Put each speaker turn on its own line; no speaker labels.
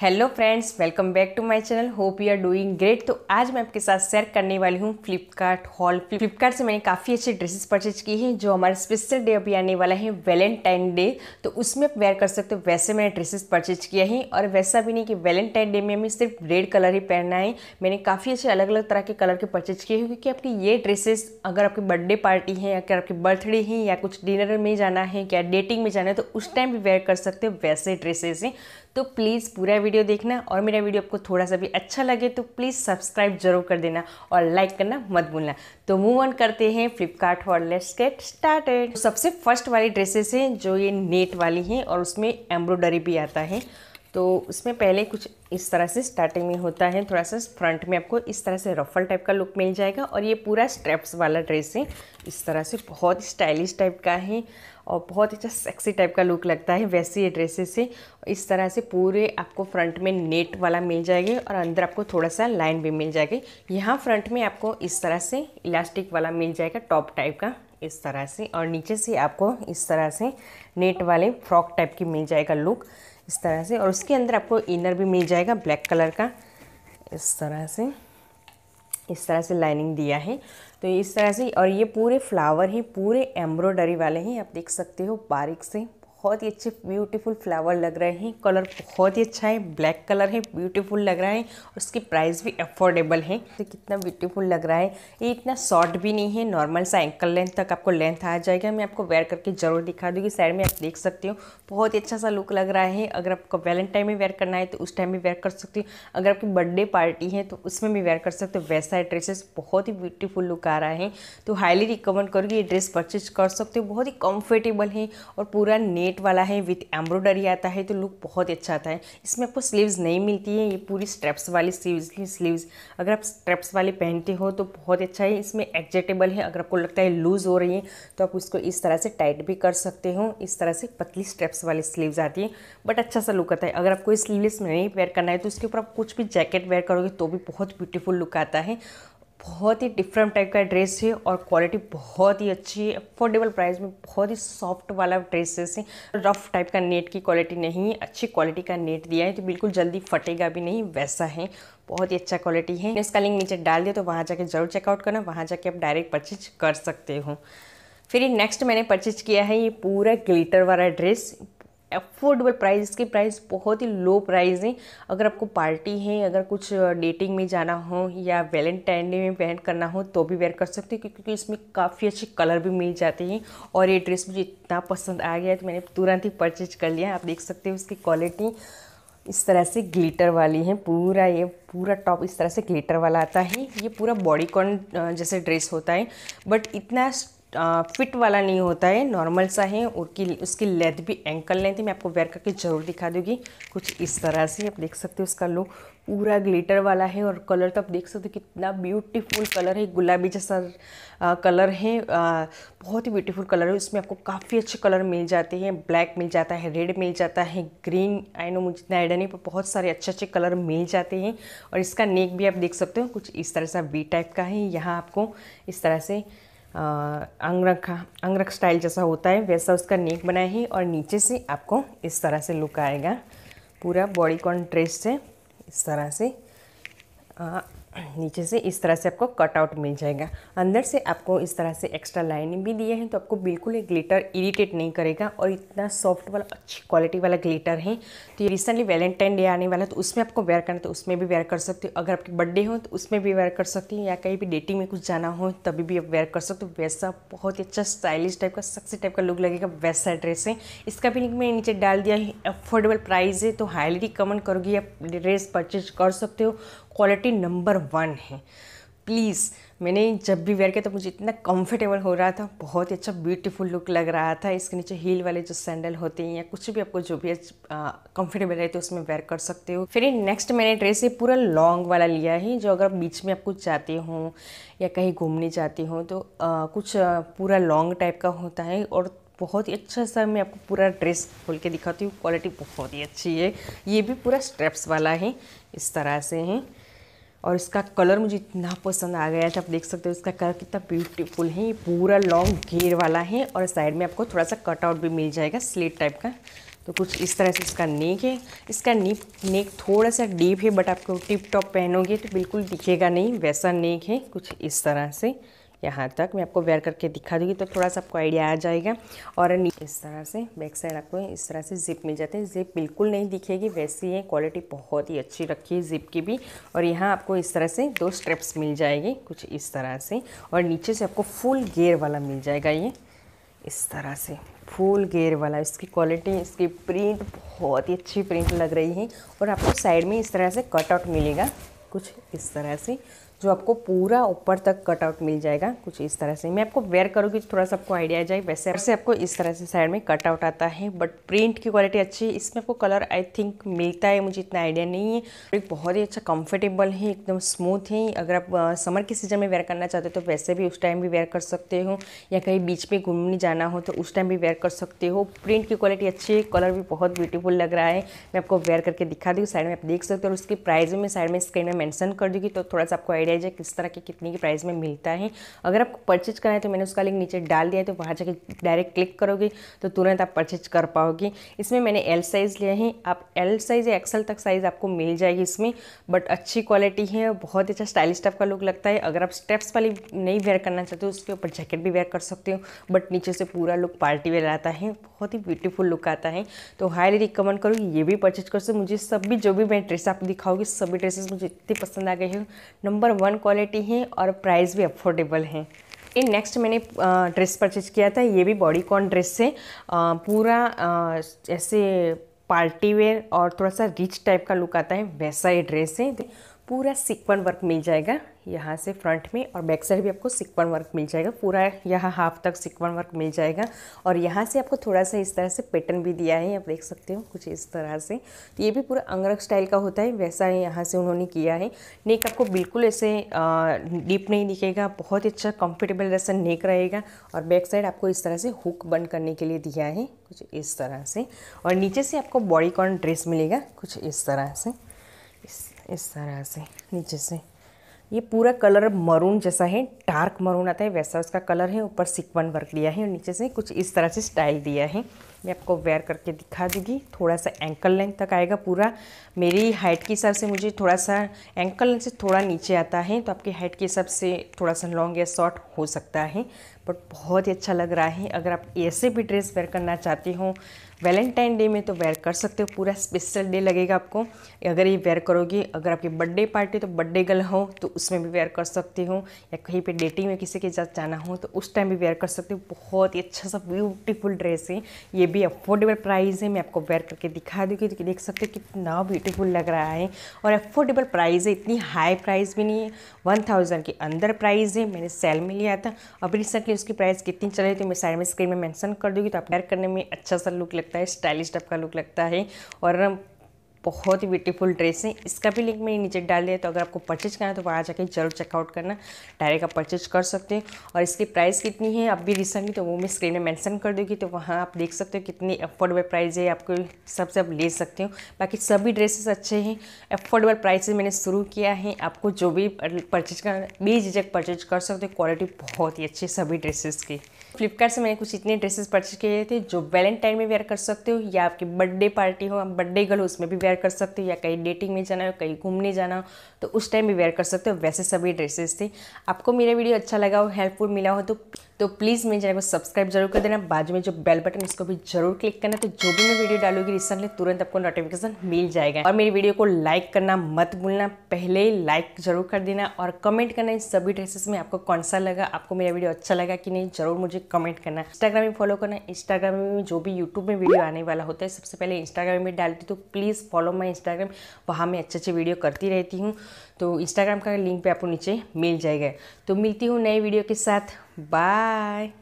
Hello friends welcome back to my channel hope you are doing great तो आज मैं आपके साथ शेयर करने वाली हूँ फ्लिपकार्ट हॉल फ्लिपकार्ट से मैंने काफ़ी अच्छे ड्रेसेस परचेज किए हैं जो हमारा स्पेशल डे अभी आने वाला है वैलेंटाइन डे तो उसमें आप वेयर कर सकते हो वैसे मैंने ड्रेसेस परचेज किए हैं और वैसा भी नहीं कि वैलेंटाइन डे में हमें सिर्फ रेड कलर ही पहनना है मैंने काफ़ी अच्छे अलग अलग तरह के कलर के परचेज किए हैं क्योंकि आपकी ये ड्रेसेस अगर आपकी बर्थडे पार्टी है या अगर आपकी बर्थडे है या कुछ डिनर में जाना है या डेटिंग में जाना है तो उस टाइम भी वेयर कर सकते हो वैसे ड्रेसेस हैं तो प्लीज़ पूरा वीडियो देखना और मेरा वीडियो आपको थोड़ा सा भी अच्छा लगे तो प्लीज़ सब्सक्राइब जरूर कर देना और लाइक करना मत भूलना तो मूव ऑन करते हैं फ्लिपकार्ट और लेट्स गेट स्टार्टेड सबसे फर्स्ट वाली ड्रेसेस हैं जो ये नेट वाली हैं और उसमें एम्ब्रॉयडरी भी आता है तो उसमें पहले कुछ इस तरह से स्टार्टिंग में होता है थोड़ा सा फ्रंट में आपको इस तरह से रफल टाइप का लुक मिल जाएगा और ये पूरा स्ट्रेप्स वाला ड्रेस है इस तरह से बहुत स्टाइलिश टाइप का है और बहुत अच्छा सेक्सी टाइप का लुक लगता है वैसे ये ड्रेसेस से इस तरह से पूरे आपको फ्रंट में नेट वाला मिल जाएगा और अंदर आपको थोड़ा सा लाइन भी मिल जाएगी यहाँ फ्रंट में आपको इस तरह से इलास्टिक वाला मिल जाएगा टॉप टाइप का इस तरह से और नीचे से आपको इस तरह से नेट वाले फ्रॉक टाइप की मिल जाएगा लुक इस तरह से और उसके अंदर आपको इनर भी मिल जाएगा ब्लैक कलर का इस तरह से इस तरह से लाइनिंग दिया है तो इस तरह से और ये पूरे फ्लावर ही पूरे एम्ब्रॉयडरी वाले हैं आप देख सकते हो बारीक से बहुत ही अच्छे ब्यूटीफुल फ्लावर लग रहे हैं कलर बहुत ही अच्छा है ब्लैक कलर है ब्यूटीफुल लग रहा है और उसकी प्राइस भी अफोर्डेबल है तो कितना ब्यूटीफुल लग रहा है ये इतना शॉर्ट भी नहीं है नॉर्मल सा एंकल लेंथ तक आपको लेंथ आ जाएगा मैं आपको वेयर करके जरूर दिखा दूँगी साइड में आप देख सकते हो बहुत ही अच्छा सा लुक लग रहा है अगर आपको वैलेंटाइन में वेयर करना है तो उस टाइम भी वेयर कर सकती हूँ अगर आपकी बर्थडे पार्टी है तो उसमें भी वेयर कर सकते हो वैसा ड्रेसेस बहुत ही ब्यूटीफुल लुक आ रहा है तो हाईली रिकमेंड करूँगी ये ड्रेस परचेज कर सकते हो बहुत ही कम्फर्टेबल है और पूरा ने नेट वाला है विथ एम्ब्रॉयडरी आता है तो लुक बहुत अच्छा आता है इसमें आपको स्लीव्स नहीं मिलती है ये पूरी स्ट्रेप्स वाली स्लीव्स स्लीव्स अगर आप स्ट्रेप्स वाली पहनते हो तो बहुत अच्छा है इसमें एडजस्टेबल है अगर आपको लगता है लूज़ हो रही है तो आप उसको इस तरह से टाइट भी कर सकते हो इस तरह से पतली स्ट्रेप्स वाली स्लीव्स आती है बट अच्छा सा लुक आता है अगर आपको स्लीवलेस नहीं वेयर करना है तो इसके ऊपर आप कुछ भी जैकेट वेयर करोगे तो भी बहुत ब्यूटीफुल लुक आता है बहुत ही डिफरेंट टाइप का ड्रेस है और क्वालिटी बहुत ही अच्छी है अफोर्डेबल प्राइस में बहुत ही सॉफ्ट वाला ड्रेसेस है रफ टाइप का नेट की क्वालिटी नहीं है अच्छी क्वालिटी का नेट दिया है तो बिल्कुल जल्दी फटेगा भी नहीं वैसा है बहुत ही अच्छा क्वालिटी है इसका लिंक नीचे डाल दिया तो वहाँ जाके जरूर चेकआउट करना वहाँ जाके आप डायरेक्ट परचेज कर सकते हो फिर नेक्स्ट मैंने परचेज किया है ये पूरा ग्लिटर वाला ड्रेस एफोर्डेबल प्राइस इसकी प्राइस बहुत ही लो प्राइस है अगर आपको पार्टी है अगर कुछ डेटिंग में जाना हो या वैलेंटाइन डे में पहन करना हो तो भी वेयर कर सकते हो क्योंकि इसमें काफ़ी अच्छे कलर भी मिल जाते हैं और ये ड्रेस मुझे इतना पसंद आ गया है तो मैंने तुरंत ही परचेज कर लिया आप देख सकते हो इसकी क्वालिटी इस तरह से ग्लिटर वाली है पूरा ये पूरा टॉप इस तरह से ग्लिटर वाला आता है ये पूरा बॉडी कॉन जैसे ड्रेस होता है बट इतना फिट वाला नहीं होता है नॉर्मल सा है और की उसकी लेंथ भी एंकल लेंथ मैं आपको वेयर करके ज़रूर दिखा दूँगी कुछ इस तरह से आप देख सकते हो उसका लुक पूरा ग्लिटर वाला है और कलर तो आप देख सकते हो कितना ब्यूटीफुल कलर है गुलाबी जैसा आ, कलर है आ, बहुत ही ब्यूटीफुल कलर है उसमें आपको काफ़ी अच्छे कलर मिल जाते हैं ब्लैक मिल जाता है रेड मिल जाता है ग्रीन आई नो मुझे नाइडन नहीं पर बहुत सारे अच्छे अच्छे कलर मिल जाते हैं और इसका नेक भी आप देख सकते हो कुछ इस तरह सा वी टाइप का है यहाँ आपको इस तरह से अंगरखा अंगरख स्टाइल जैसा होता है वैसा उसका नेक बनाया है और नीचे से आपको इस तरह से लुक आएगा पूरा बॉडी कॉन ड्रेस से इस तरह से नीचे से इस तरह से आपको कटआउट मिल जाएगा अंदर से आपको इस तरह से एक्स्ट्रा लाइनिंग भी दिए हैं तो आपको बिल्कुल ये ग्लिटर इरिटेट नहीं करेगा और इतना सॉफ्ट वाला अच्छी क्वालिटी वाला ग्लिटर है तो ये रिसेंटली वैलेंटाइन डे आने वाला है तो उसमें आपको वेयर करना तो उसमें भी वेयर कर सकते हो अगर आपकी बर्थडे हो तो उसमें भी वेयर कर सकते हो या कहीं भी डेटिंग में कुछ जाना हो तभी भी आप वेयर कर सकते हो वैसा बहुत ही अच्छा स्टाइलिश टाइप का सक्सी टाइप का लुक लगेगा वैसा ड्रेस है इसका भी लिंक मैंने नीचे डाल दिया है अफोर्डेबल प्राइस है तो हाईली रिकमेंड करोगी आप ड्रेस परचेज कर सकते हो क्वालिटी नंबर वन है प्लीज़ मैंने जब भी वेयर किया तो मुझे इतना कंफर्टेबल हो रहा था बहुत ही अच्छा ब्यूटीफुल लुक लग रहा था इसके नीचे हील वाले जो सैंडल होते हैं या कुछ भी आपको जो भी कंफर्टेबल रहते तो उसमें वेयर कर सकते हो फिर नेक्स्ट मैंने ड्रेस ये पूरा लॉन्ग वाला लिया है जो अगर आप बीच में आप कुछ जाते हो या कहीं घूमने जाते हो तो आ, कुछ पूरा लॉन्ग टाइप का होता है और बहुत ही अच्छा सा मैं आपको पूरा ड्रेस खोल के दिखाती हूँ क्वालिटी बहुत ही अच्छी है ये भी पूरा स्ट्रेप्स वाला है इस तरह से है और इसका कलर मुझे इतना पसंद आ गया था आप देख सकते हो इसका कलर कितना ब्यूटीफुल है ये पूरा लॉन्ग घेर वाला है और साइड में आपको थोड़ा सा कटआउट भी मिल जाएगा स्लेट टाइप का तो कुछ इस तरह से इसका नेक है इसका नीप नेक थोड़ा सा डीप है बट आपको टिप टॉप पहनोगे तो बिल्कुल दिखेगा नहीं वैसा नेक है कुछ इस तरह से यहाँ तक मैं आपको वेयर करके दिखा दूँगी तो थोड़ा सा आपको आइडिया आ जाएगा और इस तरह से बैक साइड आपको इस तरह से जिप मिल जाती है जिप बिल्कुल नहीं दिखेगी वैसी है क्वालिटी बहुत ही अच्छी रखी है जिप की भी और यहाँ आपको इस तरह से दो स्ट्रेप्स मिल जाएगी कुछ इस तरह से और नीचे से आपको फुल गेयर वाला मिल जाएगा ये इस तरह से फुल गेयर वाला इसकी क्वालिटी इसकी प्रिंट बहुत ही अच्छी प्रिंट लग रही है और आपको साइड में इस तरह से कटआउट मिलेगा कुछ इस तरह से जो आपको पूरा ऊपर तक कटआउट मिल जाएगा कुछ इस तरह से मैं आपको वेयर करूँगी थोड़ा सा आपको आइडिया आ जाए वैसे वैसे आपको इस तरह से साइड में कटआउट आता है बट प्रिंट की क्वालिटी अच्छी है इसमें आपको कलर आई थिंक मिलता है मुझे इतना आइडिया नहीं है एक बहुत ही अच्छा कंफर्टेबल है एकदम स्मूथ है अगर आप समर के सीजन में वेयर करना चाहते हो तो वैसे भी उस टाइम भी वेयर कर सकते हो या कहीं बीच में घूमने जाना हो तो उस टाइम भी वेयर कर सकते हो प्रिंट की क्वालिटी अच्छी है कलर भी बहुत ब्यूटीफुल लग रहा है मैं आपको वेयर करके दिखा दूँ साइड में आप देख सकते हो और उसकी प्राइस भी मैं साइड में स्क्रीन में मैंशन कर दूँगी तो थोड़ा सा आपको आइडिया वेरिएज है किस तरह के कितने की प्राइस में मिलता है अगर आपको परचेज करना है तो मैंने उसका लिंक नीचे डाल दिया है तो वहाँ जाके डायरेक्ट क्लिक करोगे तो तुरंत आप परचेज कर पाओगे इसमें मैंने एल साइज़ लिया है आप एल साइज़ या एक्सल तक साइज़ आपको मिल जाएगी इसमें बट अच्छी क्वालिटी है बहुत अच्छा स्टाइलिश टाइप का लुक लगता है अगर आप स्टेप्स वाली नहीं वेयर करना चाहते हो उसके ऊपर जैकेट भी वेयर कर सकते हो बट नीचे से पूरा लुक पार्टी वेयर आता है बहुत ही ब्यूटीफुल लुक आता है तो हाईली रिकमेंड करूँगी ये भी परचेज कर सकते मुझे सभी जो भी मैं ड्रेस आप दिखाओगी सभी ड्रेसेस मुझे इतनी पसंद आ गई है नंबर वन क्वालिटी हैं और प्राइस भी अफोर्डेबल हैं इन नेक्स्ट मैंने ड्रेस परचेज किया था ये भी बॉडीकॉन ड्रेस है पूरा ऐसे पार्टी वेयर और थोड़ा सा रिच टाइप का लुक आता है वैसा ये ड्रेस है पूरा सिक्वन वर्क मिल जाएगा यहाँ से फ्रंट में और बैक साइड भी आपको सिक्वन वर्क मिल जाएगा पूरा यहाँ हाफ तक सिक्वन वर्क मिल जाएगा और यहाँ से आपको थोड़ा सा इस तरह से पैटर्न भी दिया है आप देख सकते हो कुछ इस तरह से तो ये भी पूरा अंगरख स्टाइल का होता है वैसा ही यहाँ से उन्होंने किया है नेक आपको बिल्कुल ऐसे डीप नहीं दिखेगा बहुत अच्छा कम्फर्टेबल जैसा नेक रहेगा और बैक साइड आपको इस तरह से हुक बंद करने के लिए दिया है कुछ इस तरह से और नीचे से आपको बॉडी कॉन ड्रेस मिलेगा कुछ इस तरह से इस तरह से नीचे से ये पूरा कलर मरून जैसा है डार्क मरून आता है वैसा उसका कलर है ऊपर सिक्वन वर्क लिया है और नीचे से कुछ इस तरह से स्टाइल दिया है मैं आपको वेयर करके दिखा दूँगी थोड़ा सा एंकल लेंथ तक आएगा पूरा मेरी हाइट के हिसाब से मुझे थोड़ा सा एंकल लेंथ से थोड़ा नीचे आता है तो आपकी हाइट के हिसाब से थोड़ा सा लॉन्ग या शॉर्ट हो सकता है बट बहुत ही अच्छा लग रहा है अगर आप ऐसे भी ड्रेस वेयर करना चाहती हो वैलेंटाइन डे में तो वेयर कर सकते हो पूरा स्पेशल डे लगेगा आपको अगर ये वेयर करोगे अगर आपकी बर्थडे पार्टी तो बर्थडे गर्ल हो तो उसमें भी वेयर कर सकती हूँ या कहीं पर डेटिंग में किसी के साथ जाना हो तो उस टाइम भी वेयर कर सकते हो बहुत ही अच्छा सा ब्यूटीफुल ड्रेस है ये भी अफोर्डेबल प्राइस है मैं आपको वेयर करके दिखा दूँगी तो देख सकते हो कितना ब्यूटीफुल लग रहा है और अफोर्डेबल प्राइस है इतनी हाई प्राइस भी नहीं है वन थाउजेंड के अंदर प्राइस है मैंने सेल में लिया था अभी रिसेंटली उसकी प्राइस कितनी चल रही थी तो मैं साइड में स्क्रीन में मैंशन कर दूँगी तो आप वेयर करने में अच्छा सा लुक लगता है स्टाइलिश टाइप का लुक लगता है और बहुत ही ब्यूटीफुल ड्रेस है इसका भी लिंक मैंने नीचे डाल दिया तो अगर आपको परचेज करना है तो वहाँ जाके जरूर चेकआउट करना डायरेक्ट आप परचेज कर सकते हैं और इसकी प्राइस कितनी है अभी रिसेंटली तो वो मैं स्क्रीन में मैंसन कर दूँगी तो वहाँ आप देख सकते हो कितनी अफोर्डेबल प्राइस है आपको सबसे आप ले सकते हो बाकी सभी ड्रेसेस अच्छे हैं अफोर्डेबल प्राइस मैंने शुरू किया है आपको जो भी परचेज करना बेझिझक परचेज कर सकते हो क्वालिटी बहुत ही अच्छी सभी ड्रेसेस की फ्लिपकार्ट से मैंने कुछ इतने ड्रेसेस परचेज किए थे जो वैलेंटाइन में वेयर कर सकते हो या आपकी बर्थडे पार्टी हो आप बर्थडे गर्ल हो उसमें भी वेयर कर सकते हो या कहीं डेटिंग में जाना हो कहीं घूमने जाना हो तो उस टाइम भी वेयर कर सकते हो वैसे सभी ड्रेसेस थे आपको मेरा वीडियो अच्छा लगा हो हेल्पफुल मिला हो तो तो प्लीज़ मेरे चैनल को सब्सक्राइब जरूर कर देना बाजू में जो बेल बटन इसको भी जरूर क्लिक करना तो जो भी मैं वीडियो डालूंगी रिसेंटली तुरंत आपको नोटिफिकेशन मिल जाएगा और मेरी वीडियो को लाइक करना मत भूलना पहले ही लाइक जरूर कर देना और कमेंट करना इन सभी ड्रेसेस में आपको कौन सा लगा आपको मेरा वीडियो अच्छा लगा कि नहीं जरूर मुझे कमेंट करना इंस्टाग्राम में फॉलो करना इंस्टाग्राम में जो भी यूट्यूब में वीडियो आने वाला होता है सबसे पहले इंस्टाग्राम में डालती तो प्लीज़ फॉलो माई इंस्टाग्राम वहाँ मैं अच्छे अच्छे वीडियो करती रहती हूँ तो इंस्टाग्राम का लिंक भी आपको नीचे मिल जाएगा तो मिलती हूँ नए वीडियो के साथ Bye.